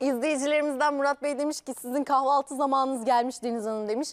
İzleyicilerimizden Murat Bey demiş ki sizin kahvaltı zamanınız gelmiş Deniz Hanım demiş.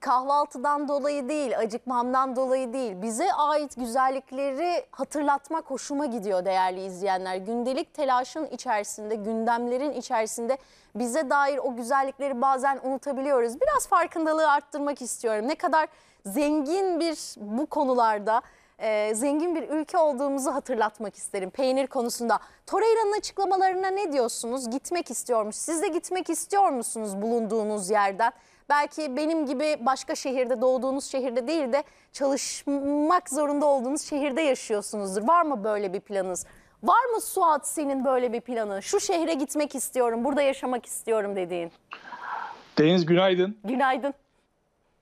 Kahvaltıdan dolayı değil, acıkmamdan dolayı değil. Bize ait güzellikleri hatırlatmak hoşuma gidiyor değerli izleyenler. Gündelik telaşın içerisinde, gündemlerin içerisinde bize dair o güzellikleri bazen unutabiliyoruz. Biraz farkındalığı arttırmak istiyorum. Ne kadar zengin bir bu konularda e, zengin bir ülke olduğumuzu hatırlatmak isterim peynir konusunda. Torreira'nın açıklamalarına ne diyorsunuz? Gitmek istiyormuş. Siz de gitmek istiyor musunuz bulunduğunuz yerden? Belki benim gibi başka şehirde doğduğunuz şehirde değil de çalışmak zorunda olduğunuz şehirde yaşıyorsunuzdur. Var mı böyle bir planınız? Var mı Suat senin böyle bir planı? Şu şehre gitmek istiyorum, burada yaşamak istiyorum dediğin. Deniz günaydın. Günaydın.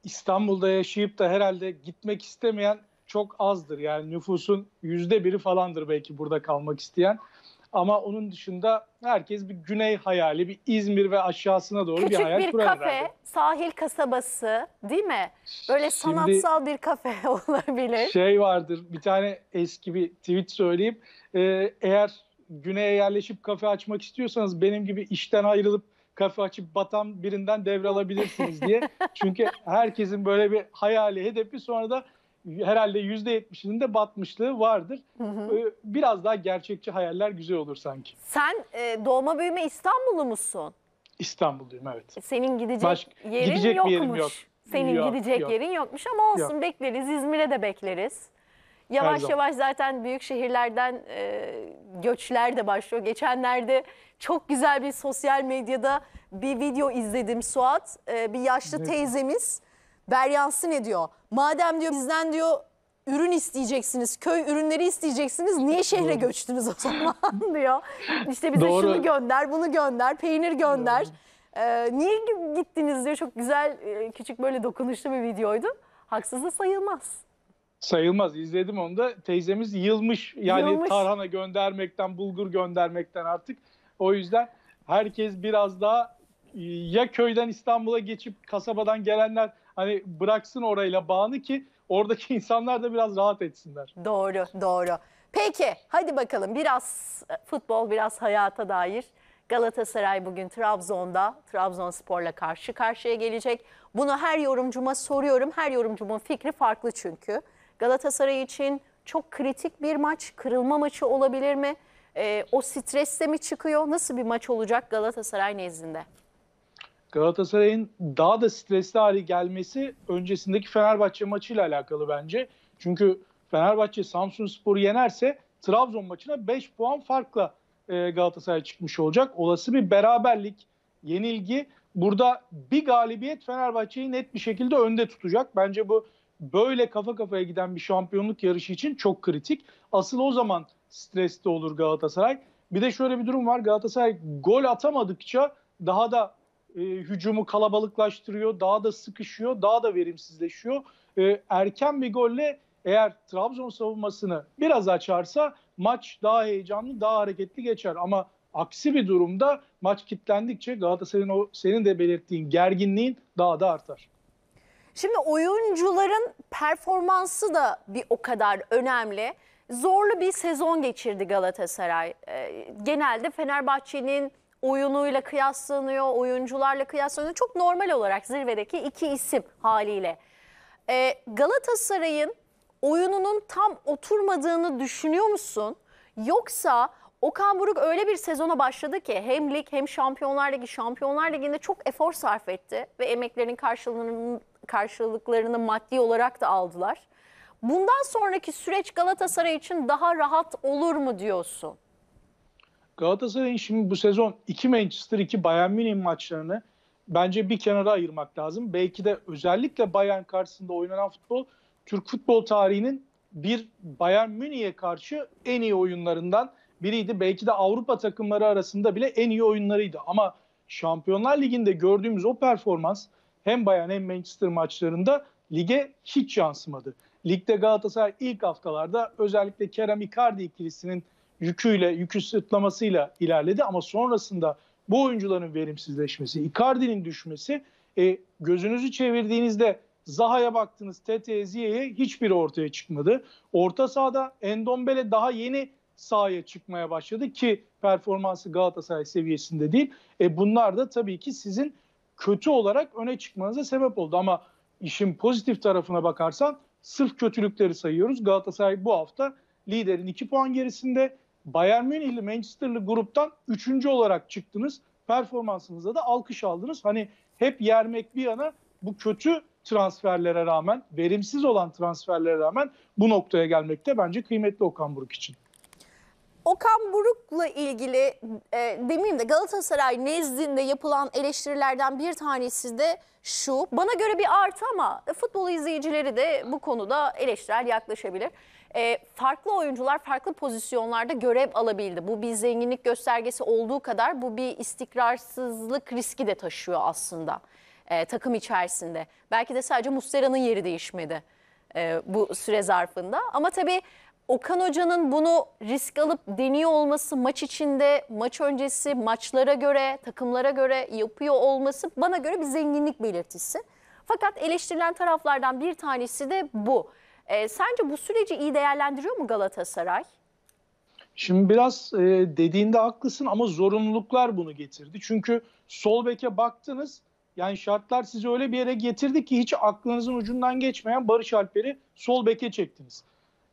İstanbul'da yaşayıp da herhalde gitmek istemeyen çok azdır. Yani nüfusun yüzde biri falandır belki burada kalmak isteyen. Ama onun dışında herkes bir güney hayali, bir İzmir ve aşağısına doğru Küçük bir hayal kurar. Küçük bir kafe, herhalde. sahil kasabası değil mi? Böyle Şimdi, sanatsal bir kafe olabilir. Şey vardır, bir tane eski bir tweet söyleyeyim. Ee, eğer güneye yerleşip kafe açmak istiyorsanız benim gibi işten ayrılıp kafe açıp batan birinden devralabilirsiniz diye. Çünkü herkesin böyle bir hayali, hedefi sonra da herhalde yüzde yetmişinin de batmışlığı vardır. Hı hı. Ee, biraz daha gerçekçi hayaller güzel olur sanki. Sen e, doğma büyüme İstanbullu musun? İstanbulluyum evet. Senin gidecek Baş, yerin gidecek yokmuş. yerim yok. Senin yok, gidecek yok. yerin yokmuş ama olsun yok. bekleriz. İzmir'e de bekleriz. Yavaş yavaş zaten büyük şehirlerden e, göçler de başlıyor. Geçenlerde çok güzel bir sosyal medyada bir video izledim Suat. E, bir yaşlı evet. teyzemiz Beryansı ne diyor? Madem diyor bizden diyor ürün isteyeceksiniz, köy ürünleri isteyeceksiniz. Niye şehre göçtünüz o zaman diyor. İşte bize Doğru. şunu gönder, bunu gönder, peynir gönder. Ee, niye gittiniz diyor. Çok güzel, e, küçük böyle dokunuşlu bir videoydu. Haksız da sayılmaz. Sayılmaz. izledim onu da. Teyzemiz yılmış. Yani Yılmış. tarhana göndermekten, bulgur göndermekten artık. O yüzden herkes biraz daha e, ya köyden İstanbul'a geçip kasabadan gelenler hani bıraksın orayla bağını ki oradaki insanlar da biraz rahat etsinler. Doğru, doğru. Peki hadi bakalım biraz futbol, biraz hayata dair. Galatasaray bugün Trabzon'da Trabzonspor'la karşı karşıya gelecek. Bunu her yorumcuma soruyorum. Her yorumcumun fikri farklı çünkü. Galatasaray için çok kritik bir maç, kırılma maçı olabilir mi? E, o stresle mi çıkıyor? Nasıl bir maç olacak Galatasaray nezdinde? Galatasaray'ın daha da stresli hale gelmesi öncesindeki Fenerbahçe maçıyla alakalı bence. Çünkü Fenerbahçe Samsun Spor'u yenerse Trabzon maçına 5 puan farkla e, Galatasaray çıkmış olacak. Olası bir beraberlik, yenilgi burada bir galibiyet Fenerbahçe'yi net bir şekilde önde tutacak. Bence bu böyle kafa kafaya giden bir şampiyonluk yarışı için çok kritik. Asıl o zaman stresli olur Galatasaray. Bir de şöyle bir durum var. Galatasaray gol atamadıkça daha da e, hücumu kalabalıklaştırıyor, daha da sıkışıyor, daha da verimsizleşiyor. E, erken bir golle eğer Trabzon savunmasını biraz açarsa maç daha heyecanlı, daha hareketli geçer. Ama aksi bir durumda maç kilitlendikçe Galatasaray'ın o senin de belirttiğin gerginliğin daha da artar. Şimdi oyuncuların performansı da bir o kadar önemli. Zorlu bir sezon geçirdi Galatasaray. E, genelde Fenerbahçe'nin oyunuyla kıyaslanıyor, oyuncularla kıyaslanıyor. Çok normal olarak zirvedeki iki isim haliyle. Ee, Galatasaray'ın oyununun tam oturmadığını düşünüyor musun? Yoksa Okan Buruk öyle bir sezona başladı ki hem lig hem Şampiyonlar Ligi, Şampiyonlar Ligi'nde çok efor sarf etti ve emeklerinin karşılığını, karşılıklarını maddi olarak da aldılar. Bundan sonraki süreç Galatasaray için daha rahat olur mu diyorsun? Galatasaray'ın şimdi bu sezon 2 Manchester 2 Bayern Münih maçlarını bence bir kenara ayırmak lazım. Belki de özellikle Bayern karşısında oynanan futbol Türk futbol tarihinin bir Bayern Münih'e karşı en iyi oyunlarından biriydi. Belki de Avrupa takımları arasında bile en iyi oyunlarıydı. Ama Şampiyonlar Ligi'nde gördüğümüz o performans hem Bayern hem Manchester maçlarında lige hiç yansımadı. Ligde Galatasaray ilk haftalarda özellikle Kerem Icardi ikilisinin yüküyle, yükü sırtlamasıyla ilerledi ama sonrasında bu oyuncuların verimsizleşmesi, Icardi'nin düşmesi, e, gözünüzü çevirdiğinizde Zaha'ya baktınız, Tete, Ziye'ye hiçbiri ortaya çıkmadı. Orta sahada Endombele daha yeni sahaya çıkmaya başladı ki performansı Galatasaray seviyesinde değil. E bunlar da tabii ki sizin kötü olarak öne çıkmanıza sebep oldu ama işin pozitif tarafına bakarsan sırf kötülükleri sayıyoruz. Galatasaray bu hafta liderin 2 puan gerisinde Bayern Münih'li Manchester'lı gruptan üçüncü olarak çıktınız. Performansınıza da alkış aldınız. Hani hep yermek bir yana bu kötü transferlere rağmen, verimsiz olan transferlere rağmen bu noktaya gelmekte bence kıymetli Okan Buruk için. Okan Buruk'la ilgili e, demeyeyim de Galatasaray nezdinde yapılan eleştirilerden bir tanesi de şu. Bana göre bir artı ama futbol izleyicileri de bu konuda eleştirel yaklaşabilir e, farklı oyuncular farklı pozisyonlarda görev alabildi. Bu bir zenginlik göstergesi olduğu kadar bu bir istikrarsızlık riski de taşıyor aslında e, takım içerisinde. Belki de sadece Mustera'nın yeri değişmedi e, bu süre zarfında. Ama tabii Okan Hoca'nın bunu risk alıp deniyor olması maç içinde, maç öncesi, maçlara göre, takımlara göre yapıyor olması bana göre bir zenginlik belirtisi. Fakat eleştirilen taraflardan bir tanesi de bu. E, sence bu süreci iyi değerlendiriyor mu Galatasaray? Şimdi biraz e, dediğinde haklısın ama zorunluluklar bunu getirdi. Çünkü sol beke baktınız yani şartlar sizi öyle bir yere getirdi ki hiç aklınızın ucundan geçmeyen Barış Alper'i sol beke çektiniz.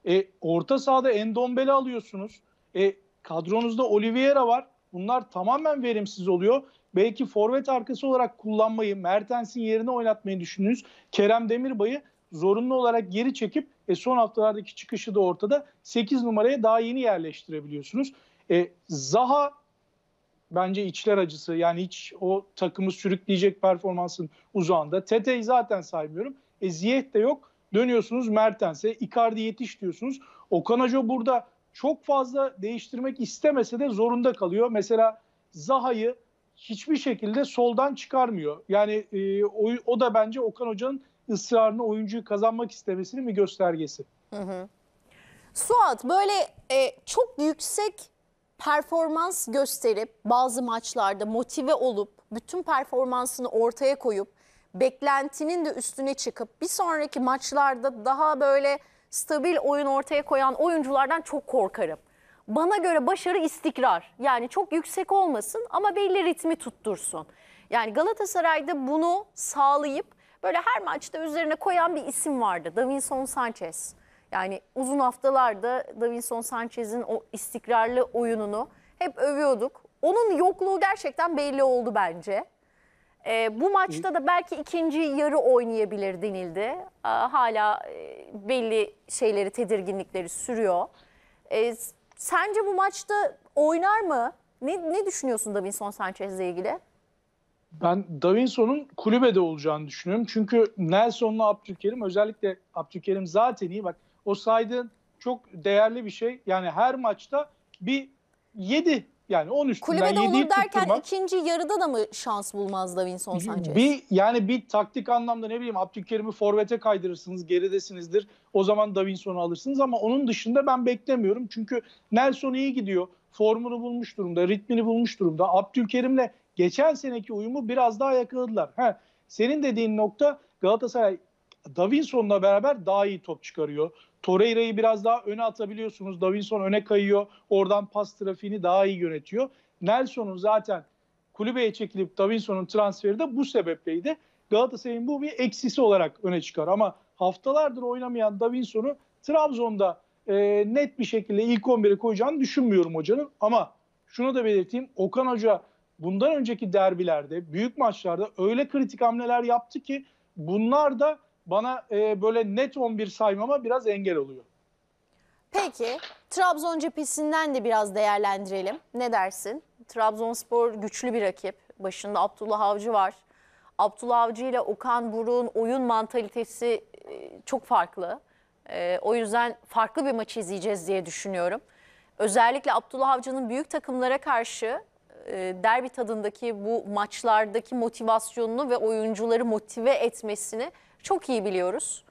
E, orta sahada Endombele alıyorsunuz. E, kadronuzda Oliveira var. Bunlar tamamen verimsiz oluyor. Belki forvet arkası olarak kullanmayı, Mertens'in yerine oynatmayı düşündünüz. Kerem Demirbay'ı zorunlu olarak geri çekip e, son haftalardaki çıkışı da ortada 8 numaraya daha yeni yerleştirebiliyorsunuz. E, Zaha bence içler acısı. Yani hiç o takımı sürükleyecek performansın uzağında. Tete'yi zaten saymıyorum. E, Ziyeh de yok. Dönüyorsunuz Mertens'e. Icardi yetiş diyorsunuz. Okan Hoca burada çok fazla değiştirmek istemese de zorunda kalıyor. Mesela Zaha'yı hiçbir şekilde soldan çıkarmıyor. Yani e, o, o da bence Okan Hoca'nın ısrarını oyuncuyu kazanmak istemesinin bir göstergesi. Hı hı. Suat böyle e, çok yüksek performans gösterip bazı maçlarda motive olup bütün performansını ortaya koyup beklentinin de üstüne çıkıp bir sonraki maçlarda daha böyle stabil oyun ortaya koyan oyunculardan çok korkarım. Bana göre başarı istikrar. Yani çok yüksek olmasın ama belli ritmi tuttursun. Yani Galatasaray'da bunu sağlayıp böyle her maçta üzerine koyan bir isim vardı. Davinson Sanchez. Yani uzun haftalarda Davinson Sanchez'in o istikrarlı oyununu hep övüyorduk. Onun yokluğu gerçekten belli oldu bence. E, bu maçta da belki ikinci yarı oynayabilir denildi. E, hala e, belli şeyleri, tedirginlikleri sürüyor. E, sence bu maçta oynar mı? Ne, ne düşünüyorsun Davinson Sanchez'le ilgili? Ben Davinson'un kulübede olacağını düşünüyorum. Çünkü Nelson'la Abdülkerim özellikle Abdülkerim zaten iyi. Bak o saydığın çok değerli bir şey. Yani her maçta bir 7 yani 10 üstünden Kulübede 7'yi olur derken tutturmak, ikinci yarıda da mı şans bulmaz Davinson Sanchez? Bir, yani bir taktik anlamda ne bileyim Abdülkerim'i forvete kaydırırsınız geridesinizdir. O zaman Davinson'u alırsınız ama onun dışında ben beklemiyorum. Çünkü Nelson iyi gidiyor. Formunu bulmuş durumda, ritmini bulmuş durumda. Abdülkerim'le geçen seneki uyumu biraz daha yakaladılar. Ha, senin dediğin nokta Galatasaray Davinson'la beraber daha iyi top çıkarıyor. Torreira'yı biraz daha öne atabiliyorsunuz. Davinson öne kayıyor. Oradan pas trafiğini daha iyi yönetiyor. Nelson'un zaten kulübeye çekilip Davinson'un transferi de bu sebepleydi. Galatasaray'ın bu bir eksisi olarak öne çıkar. Ama haftalardır oynamayan Davinson'u Trabzon'da e, net bir şekilde ilk 11'e koyacağını düşünmüyorum hocanın. Ama şunu da belirteyim. Okan Hoca bundan önceki derbilerde, büyük maçlarda öyle kritik hamleler yaptı ki bunlar da bana e, böyle net 11 saymama biraz engel oluyor. Peki Trabzon cephesinden de biraz değerlendirelim. Ne dersin? Trabzonspor güçlü bir rakip. Başında Abdullah Avcı var. Abdullah Avcı ile Okan Buruk'un oyun mantalitesi e, çok farklı. E, o yüzden farklı bir maç izleyeceğiz diye düşünüyorum. Özellikle Abdullah Avcı'nın büyük takımlara karşı e, derbi tadındaki bu maçlardaki motivasyonunu ve oyuncuları motive etmesini çok iyi biliyoruz.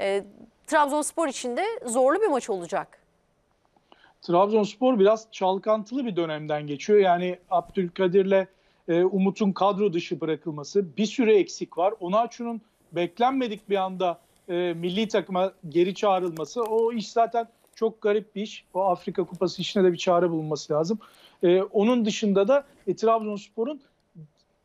E, Trabzonspor için de zorlu bir maç olacak. Trabzonspor biraz çalkantılı bir dönemden geçiyor. Yani Abdülkadir'le e, Umut'un kadro dışı bırakılması, bir süre eksik var. Onaçu'nun beklenmedik bir anda e, milli takıma geri çağrılması, o iş zaten çok garip bir iş. O Afrika Kupası işine de bir çare bulunması lazım. E, onun dışında da e, Trabzonspor'un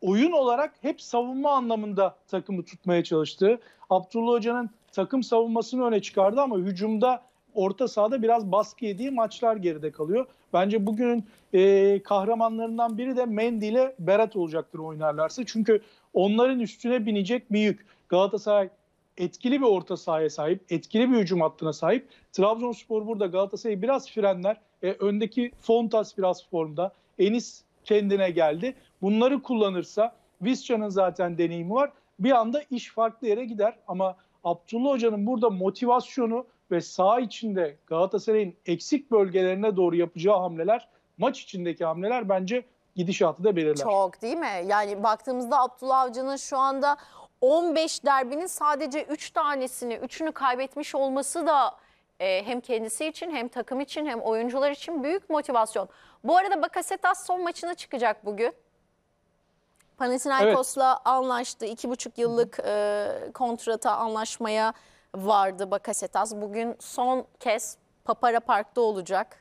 oyun olarak hep savunma anlamında takımı tutmaya çalıştığı, Abdullah Hoca'nın takım savunmasını öne çıkardı ama hücumda orta sahada biraz baskı yediği maçlar geride kalıyor. Bence bugünün e, kahramanlarından biri de Mendy ile Berat olacaktır oynarlarsa. Çünkü onların üstüne binecek bir yük. Galatasaray etkili bir orta sahaya sahip, etkili bir hücum hattına sahip. Trabzonspor burada Galatasaray'ı biraz frenler. E, öndeki Fontas biraz formda. Enis kendine geldi. Bunları kullanırsa Visca'nın zaten deneyimi var. Bir anda iş farklı yere gider ama Abdullah Hoca'nın burada motivasyonu ve saha içinde Galatasaray'ın eksik bölgelerine doğru yapacağı hamleler, maç içindeki hamleler bence gidişatı da belirler. Çok değil mi? Yani baktığımızda Abdullah Avcı'nın şu anda 15 derbinin sadece 3 tanesini, 3'ünü kaybetmiş olması da e, hem kendisi için hem takım için hem oyuncular için büyük motivasyon. Bu arada Bakasetas son maçına çıkacak bugün. Panathinaikos'la evet. anlaştı. 2,5 yıllık e, kontrata anlaşmaya vardı Bakasetas. Bugün son kez Papara Park'ta olacak.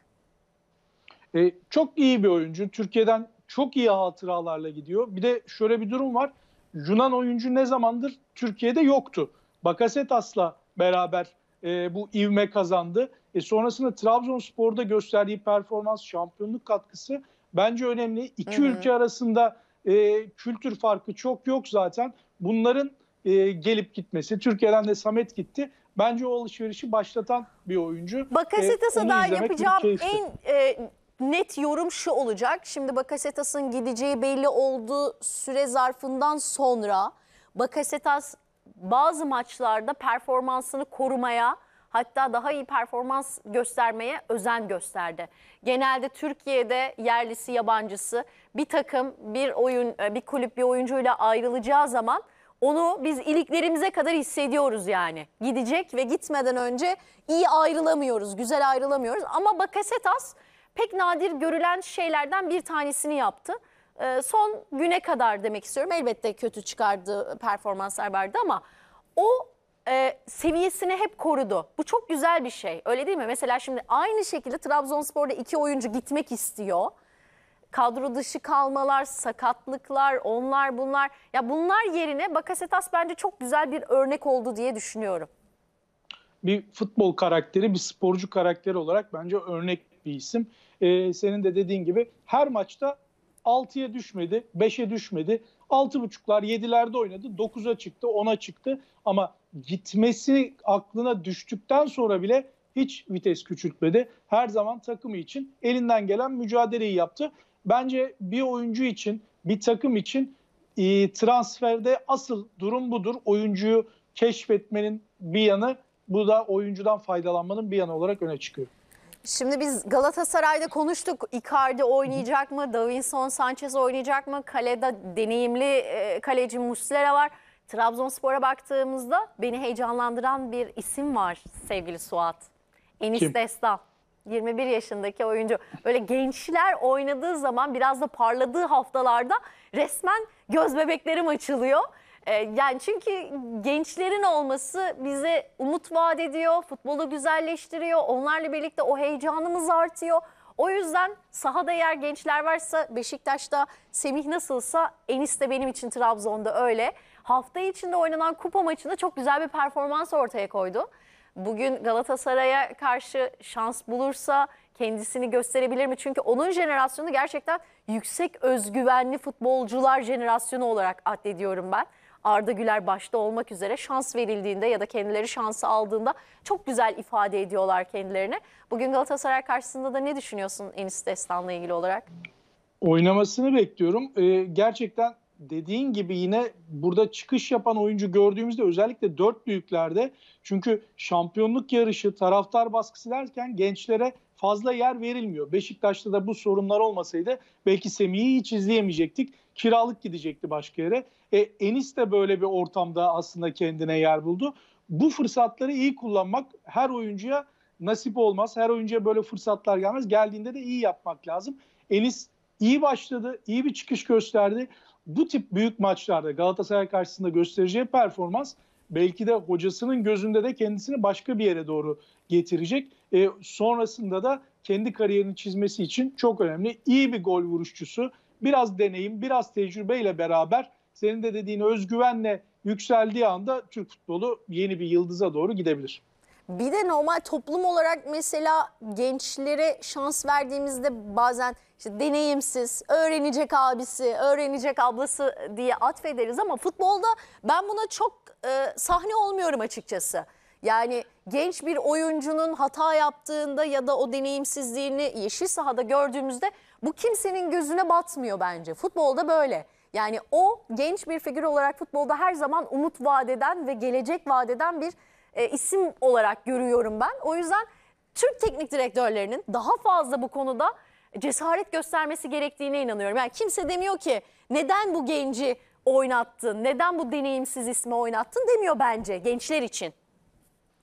E, çok iyi bir oyuncu. Türkiye'den çok iyi hatıralarla gidiyor. Bir de şöyle bir durum var. Yunan oyuncu ne zamandır Türkiye'de yoktu. Bakasetas'la beraber e, bu ivme kazandı. E, sonrasında Trabzonspor'da gösterdiği performans, şampiyonluk katkısı bence önemli. İki Hı-hı. ülke arasında e, kültür farkı çok yok zaten. Bunların e, gelip gitmesi. Türkiye'den de Samet gitti. Bence o alışverişi başlatan bir oyuncu. E, Bakasetas'a e, daha yapacağım en e, net yorum şu olacak. Şimdi Bakasetas'ın gideceği belli oldu süre zarfından sonra Bakasetas bazı maçlarda performansını korumaya hatta daha iyi performans göstermeye özen gösterdi. Genelde Türkiye'de yerlisi yabancısı bir takım bir oyun e, bir kulüp bir oyuncuyla ayrılacağı zaman onu biz iliklerimize kadar hissediyoruz yani. Gidecek ve gitmeden önce iyi ayrılamıyoruz, güzel ayrılamıyoruz. Ama Bakasetas pek nadir görülen şeylerden bir tanesini yaptı. Ee, son güne kadar demek istiyorum. Elbette kötü çıkardı performanslar vardı ama o e, seviyesini hep korudu. Bu çok güzel bir şey. Öyle değil mi? Mesela şimdi aynı şekilde Trabzonspor'da iki oyuncu gitmek istiyor. Kadro dışı kalmalar, sakatlıklar, onlar bunlar. Ya bunlar yerine Bakasetas bence çok güzel bir örnek oldu diye düşünüyorum bir futbol karakteri, bir sporcu karakteri olarak bence örnek bir isim. Ee, senin de dediğin gibi her maçta 6'ya düşmedi, 5'e düşmedi. 6.5'lar 7'lerde oynadı, 9'a çıktı, 10'a çıktı. Ama gitmesi aklına düştükten sonra bile hiç vites küçültmedi. Her zaman takımı için elinden gelen mücadeleyi yaptı. Bence bir oyuncu için, bir takım için e, transferde asıl durum budur. Oyuncuyu keşfetmenin bir yanı bu da oyuncudan faydalanmanın bir yanı olarak öne çıkıyor. Şimdi biz Galatasaray'da konuştuk. Icardi oynayacak mı? Davinson Sanchez oynayacak mı? Kalede deneyimli e, kaleci Muslera var. Trabzonspor'a baktığımızda beni heyecanlandıran bir isim var sevgili Suat. Enis Kim? Destan. 21 yaşındaki oyuncu. Böyle gençler oynadığı zaman biraz da parladığı haftalarda resmen göz bebeklerim açılıyor. Ee, yani çünkü gençlerin olması bize umut vaat ediyor, futbolu güzelleştiriyor. Onlarla birlikte o heyecanımız artıyor. O yüzden sahada eğer gençler varsa Beşiktaş'ta Semih nasılsa Enis de benim için Trabzon'da öyle. Hafta içinde oynanan kupa maçında çok güzel bir performans ortaya koydu. Bugün Galatasaray'a karşı şans bulursa kendisini gösterebilir mi? Çünkü onun jenerasyonu gerçekten yüksek özgüvenli futbolcular jenerasyonu olarak addediyorum ben. Arda Güler başta olmak üzere şans verildiğinde ya da kendileri şansı aldığında çok güzel ifade ediyorlar kendilerini. Bugün Galatasaray karşısında da ne düşünüyorsun Enis Destan'la ilgili olarak? Oynamasını bekliyorum. Ee, gerçekten dediğin gibi yine burada çıkış yapan oyuncu gördüğümüzde özellikle dört büyüklerde çünkü şampiyonluk yarışı, taraftar baskısı derken gençlere fazla yer verilmiyor. Beşiktaş'ta da bu sorunlar olmasaydı belki Semih'i hiç izleyemeyecektik kiralık gidecekti başka yere. E, Enis de böyle bir ortamda aslında kendine yer buldu. Bu fırsatları iyi kullanmak her oyuncuya nasip olmaz. Her oyuncuya böyle fırsatlar gelmez. Geldiğinde de iyi yapmak lazım. Enis iyi başladı, iyi bir çıkış gösterdi. Bu tip büyük maçlarda Galatasaray karşısında göstereceği performans belki de hocasının gözünde de kendisini başka bir yere doğru getirecek. E, sonrasında da kendi kariyerini çizmesi için çok önemli. İyi bir gol vuruşçusu, Biraz deneyim, biraz tecrübeyle beraber senin de dediğin özgüvenle yükseldiği anda Türk futbolu yeni bir yıldıza doğru gidebilir. Bir de normal toplum olarak mesela gençlere şans verdiğimizde bazen işte deneyimsiz, öğrenecek abisi, öğrenecek ablası diye atfederiz ama futbolda ben buna çok e, sahne olmuyorum açıkçası. Yani genç bir oyuncunun hata yaptığında ya da o deneyimsizliğini yeşil sahada gördüğümüzde bu kimsenin gözüne batmıyor bence. Futbolda böyle. Yani o genç bir figür olarak futbolda her zaman umut vadeden ve gelecek vadeden bir e, isim olarak görüyorum ben. O yüzden Türk teknik direktörlerinin daha fazla bu konuda cesaret göstermesi gerektiğine inanıyorum. Yani kimse demiyor ki neden bu genci oynattın, neden bu deneyimsiz ismi oynattın demiyor bence gençler için.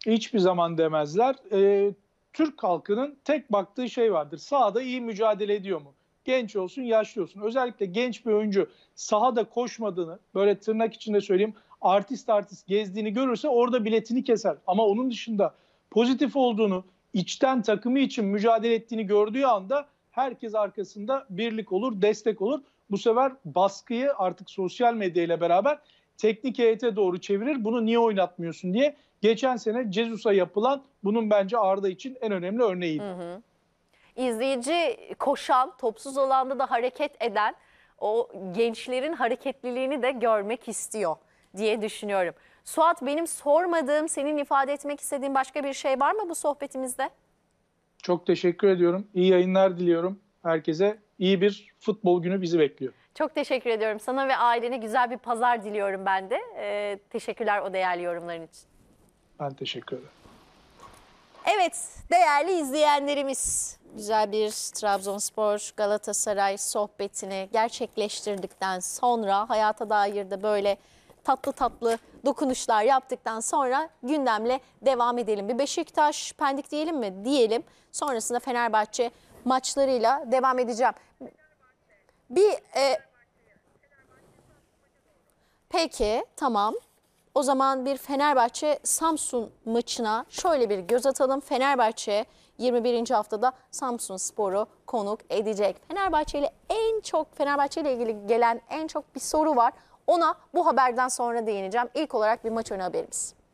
Hiçbir zaman demezler. E, Türk halkının tek baktığı şey vardır. Sahada iyi mücadele ediyor mu? Genç olsun, yaşlı olsun. Özellikle genç bir oyuncu sahada koşmadığını, böyle tırnak içinde söyleyeyim, artist artist gezdiğini görürse orada biletini keser. Ama onun dışında pozitif olduğunu, içten takımı için mücadele ettiğini gördüğü anda herkes arkasında birlik olur, destek olur. Bu sefer baskıyı artık sosyal medyayla beraber teknik heyete doğru çevirir. Bunu niye oynatmıyorsun diye geçen sene Cezus'a yapılan bunun bence Arda için en önemli örneği. Hı hı. İzleyici koşan, topsuz alanda da hareket eden o gençlerin hareketliliğini de görmek istiyor diye düşünüyorum. Suat benim sormadığım, senin ifade etmek istediğin başka bir şey var mı bu sohbetimizde? Çok teşekkür ediyorum. İyi yayınlar diliyorum herkese. İyi bir futbol günü bizi bekliyor. Çok teşekkür ediyorum sana ve ailene güzel bir pazar diliyorum ben de. Ee, teşekkürler o değerli yorumların için. Ben teşekkür ederim. Evet değerli izleyenlerimiz güzel bir Trabzonspor Galatasaray sohbetini gerçekleştirdikten sonra hayata dair de böyle tatlı tatlı dokunuşlar yaptıktan sonra gündemle devam edelim. Bir Beşiktaş Pendik diyelim mi? Diyelim. Sonrasında Fenerbahçe maçlarıyla devam edeceğim. Bir e, Peki tamam. O zaman bir Fenerbahçe Samsun maçına şöyle bir göz atalım. Fenerbahçe 21. haftada Samsun Spor'u konuk edecek. Fenerbahçe ile en çok Fenerbahçe ile ilgili gelen en çok bir soru var. Ona bu haberden sonra değineceğim. İlk olarak bir maç önü haberimiz.